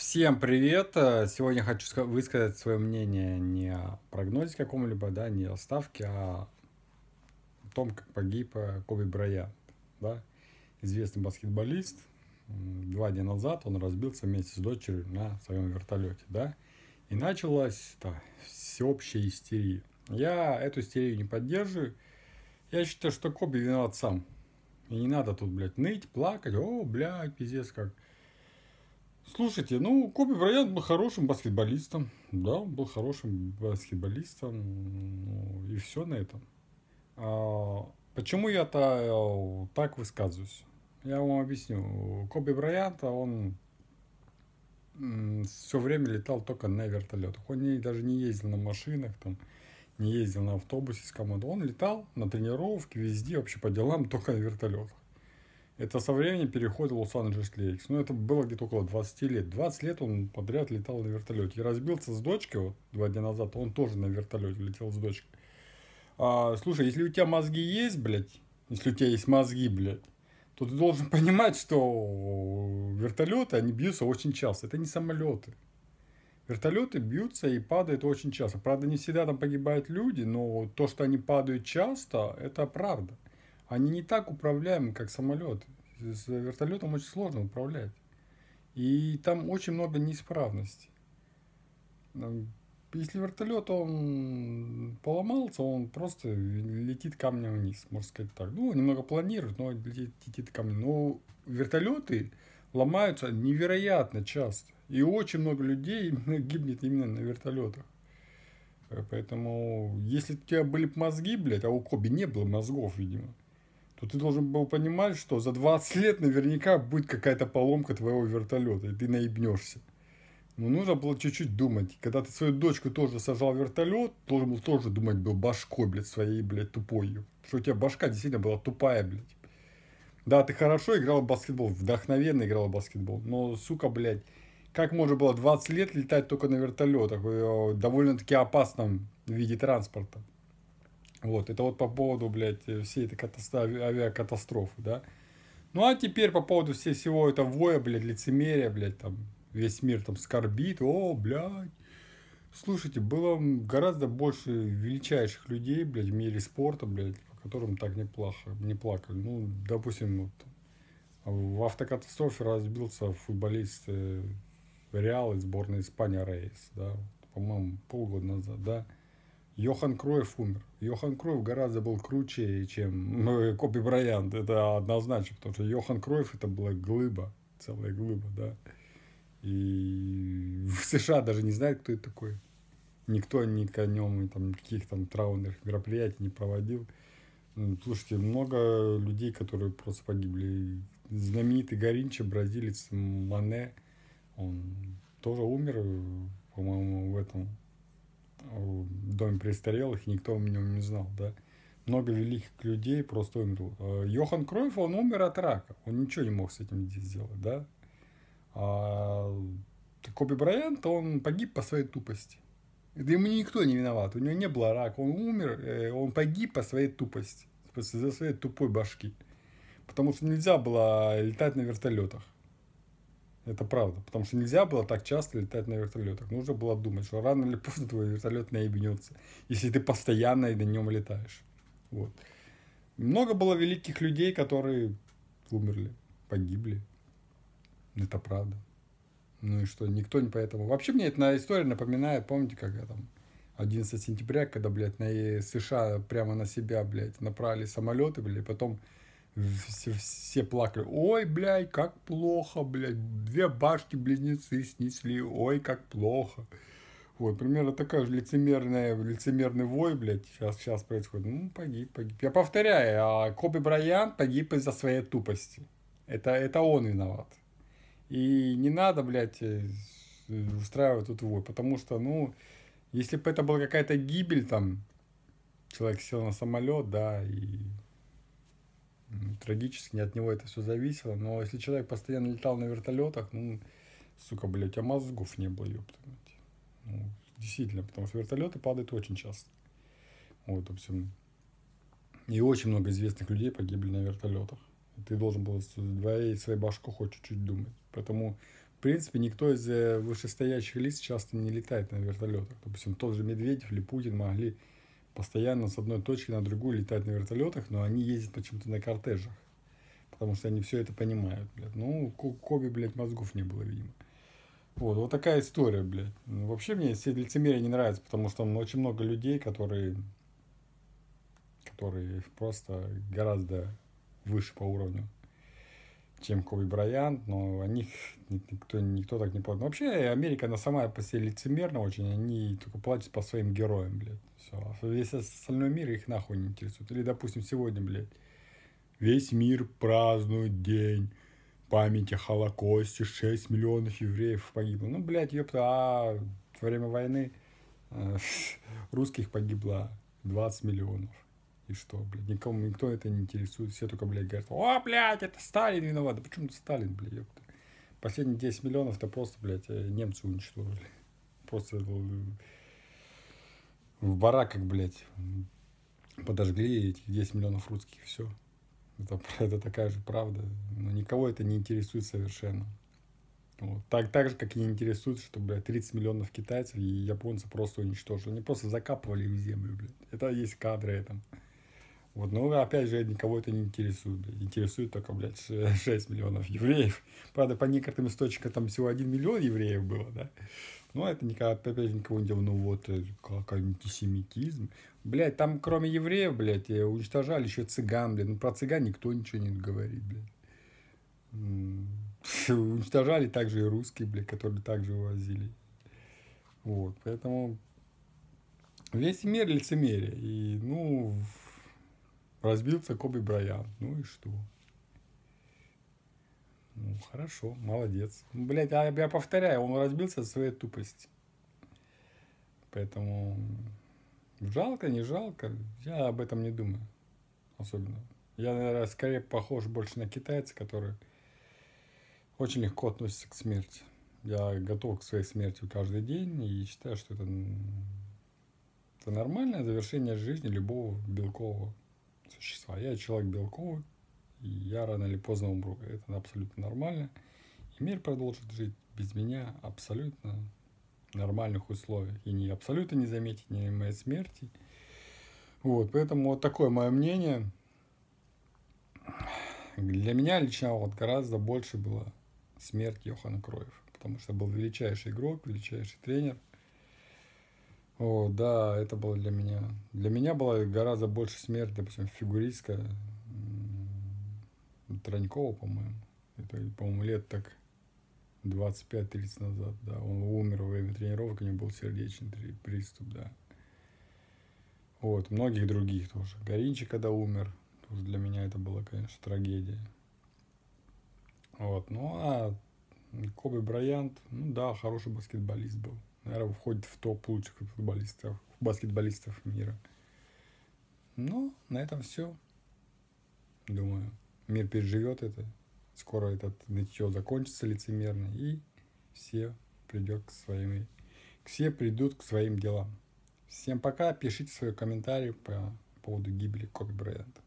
Всем привет! Э, сегодня хочу высказать свое мнение не о прогнозе каком-либо, да, не о ставке, а о том, как погиб э, Коби Брайант, да, известный баскетболист. Два дня назад он разбился вместе с дочерью на своем вертолете, да, и началась да, всеобщая истерия. Я эту истерию не поддерживаю. Я считаю, что Коби виноват сам. И не надо тут, блядь, ныть, плакать. О, блядь, пиздец как. Слушайте, ну, Коби Брайант был хорошим баскетболистом. Да, он был хорошим баскетболистом. Ну, и все на этом. А, почему я-то так высказываюсь? Я вам объясню. Коби Брайант, он все время летал только на вертолетах. Он даже не ездил на машинах, там, не ездил на автобусе с командой. Он летал на тренировки везде, вообще по делам, только на вертолетах. Это со временем переход в Лос-Анджелес Лейкс. Ну, это было где-то около 20 лет. 20 лет он подряд летал на вертолете. И разбился с дочкой вот, два дня назад. Он тоже на вертолете летел с дочкой. А, слушай, если у тебя мозги есть, блядь, если у тебя есть мозги, блядь, то ты должен понимать, что вертолеты, они бьются очень часто. Это не самолеты. Вертолеты бьются и падают очень часто. Правда, не всегда там погибают люди, но то, что они падают часто, это правда они не так управляемы, как самолет. С вертолетом очень сложно управлять. И там очень много неисправностей. Если вертолет он поломался, он просто летит камнем вниз, можно сказать так. Ну, немного планирует, но летит, летит камнем. Но вертолеты ломаются невероятно часто. И очень много людей гибнет именно на вертолетах. Э, поэтому, если у тебя были мозги, блядь, а у Коби не было мозгов, видимо, то ты должен был понимать, что за 20 лет наверняка будет какая-то поломка твоего вертолета, и ты наебнешься. Но ну, нужно было чуть-чуть думать. Когда ты свою дочку тоже сажал в вертолет, должен был тоже думать был башкой, блядь, своей, блядь, тупою. Что у тебя башка действительно была тупая, блядь. Да, ты хорошо играл в баскетбол, вдохновенно играл в баскетбол, но, сука, блядь, как можно было 20 лет летать только на вертолетах, э, довольно-таки опасном виде транспорта. Вот, это вот по поводу, блядь, э, всей этой катастро... авиакатастрофы, да. Ну, а теперь по поводу всей, всего этого воя, блядь, лицемерия, блядь, там, весь мир там скорбит, о, блядь. Слушайте, было гораздо больше величайших людей, блядь, в мире спорта, блядь, по которым так неплохо, не плакали. Ну, допустим, вот, а в автокатастрофе разбился футболист э, Реал из сборной Испания Рейс, да, по-моему, полгода назад, да. Йохан Кроев умер. Йохан Кроев гораздо был круче, чем ну, Коби Брайант. Это однозначно, потому что Йохан Кроев это была глыба, целая глыба, да. И в США даже не знают, кто это такой. Никто ни к нем там, никаких там траурных мероприятий не проводил. Ну, слушайте, много людей, которые просто погибли. Знаменитый Горинча, бразилец Мане, он тоже умер, по-моему, в этом дом престарелых, никто о нем не знал, да. Много великих людей просто умерло. А, Йохан Кройф, он умер от рака. Он ничего не мог с этим сделать, да. А Коби Брайант, он погиб по своей тупости. Да ему никто не виноват. У него не было рака. Он умер, э, он погиб по своей тупости. Из-за своей тупой башки. Потому что нельзя было летать на вертолетах. Это правда, потому что нельзя было так часто летать на вертолетах. Нужно было думать, что рано или поздно твой вертолет наебнется, если ты постоянно и на нем летаешь. Вот. Много было великих людей, которые умерли, погибли. Это правда. Ну и что, никто не поэтому... Вообще мне эта история напоминает, помните, как я там 11 сентября, когда, блядь, на США прямо на себя, блядь, направили самолеты, блядь, потом все, все плакали. Ой, блядь, как плохо, блядь. Две башки-близнецы снесли. Ой, как плохо. Вот, примерно такая же лицемерная, лицемерный вой, блядь, сейчас, сейчас происходит. Ну, погиб, погиб. Я повторяю, а Коби Брайан погиб из-за своей тупости. Это, это он виноват. И не надо, блядь, э, устраивать тут вой, потому что, ну, если бы это была какая-то гибель, там, человек сел на самолет, да, и трагически, не от него это все зависело. Но если человек постоянно летал на вертолетах, ну, сука, блядь, у тебя мозгов не было, ёпта. Ну, действительно, потому что вертолеты падают очень часто. Вот, в общем. И очень много известных людей погибли на вертолетах. И ты должен был своей, своей башку хоть чуть-чуть думать. Поэтому, в принципе, никто из э, вышестоящих лиц часто не летает на вертолетах. Допустим, тот же Медведев или Путин могли постоянно с одной точки на другую летать на вертолетах, но они ездят почему-то на кортежах, потому что они все это понимают, блядь. Ну, Коби, блядь, мозгов не было, видимо. Вот, вот такая история, блядь. Ну, вообще мне все лицемерие не нравится, потому что там очень много людей, которые, которые просто гораздо выше по уровню чем Коби Брайант, но о них никто, никто так не платит. Вообще, Америка, она сама по себе лицемерна очень, они только платят по своим героям, блядь. Все. А весь остальной мир их нахуй не интересует. Или, допустим, сегодня, блядь, весь мир празднует день памяти о Холокосте, 6 миллионов евреев погибло. Ну, блядь, ёпта, а во время войны э, русских погибло 20 миллионов. И что, блядь, никому, никто это не интересует. Все только, блядь, говорят, о, блядь, это Сталин виноват. Да почему Сталин, блядь, ёпта? Последние 10 миллионов-то просто, блядь, э, немцы уничтожили. Просто э, в бараках, блядь, подожгли эти 10 миллионов русских, все. Это, это такая же правда. Но никого это не интересует совершенно. Вот. Так, так же, как и не интересует, что, блядь, 30 миллионов китайцев и японцев просто уничтожили. Они просто закапывали в землю, блядь. Это есть кадры этом. Вот, но ну, опять же, никого это не интересует. Блядь. Интересует только, блядь, 6 миллионов евреев. Правда, по некоторым источникам там всего 1 миллион евреев было, да. Но это никогда, опять же, никого не дело. Ну вот, э, как антисемитизм. Блядь, там кроме евреев, блядь, э, уничтожали еще цыган, блядь. Ну про цыган никто ничего не говорит, блядь. Уничтожали также и русские, блядь, которые также увозили. Вот, поэтому весь мир лицемерие. И, ну, Разбился Коби Брайан. Ну и что? Ну, хорошо, молодец. Блять, а я повторяю, он разбился от своей тупости. Поэтому жалко, не жалко, я об этом не думаю. Особенно. Я, наверное, скорее похож больше на китайца, который очень легко относится к смерти. Я готов к своей смерти каждый день и считаю, что это, это нормальное завершение жизни любого белкового существа. Я человек белковый, и я рано или поздно умру. Это абсолютно нормально. И мир продолжит жить без меня абсолютно нормальных условиях. И не абсолютно не заметить ни моей смерти. Вот, поэтому вот такое мое мнение. Для меня лично вот гораздо больше была смерть Йохана Кроев, потому что был величайший игрок, величайший тренер – о, да, это было для меня. Для меня было гораздо больше смерть, допустим, фигуристская. Тронькова, по-моему. Это, по-моему, лет так 25-30 назад, да. Он умер во время тренировок, у него был сердечный приступ, да. Вот, многих других тоже. Горинчик, когда умер, тоже для меня это была, конечно, трагедия. Вот, ну а Коби Брайант, ну да, хороший баскетболист был наверное, входит в топ лучших футболистов, баскетболистов мира. Но ну, на этом все. Думаю, мир переживет это. Скоро этот нытье закончится лицемерно, и все придет к своим, все придут к своим делам. Всем пока, пишите свои комментарии по поводу гибели Коби Брайанта.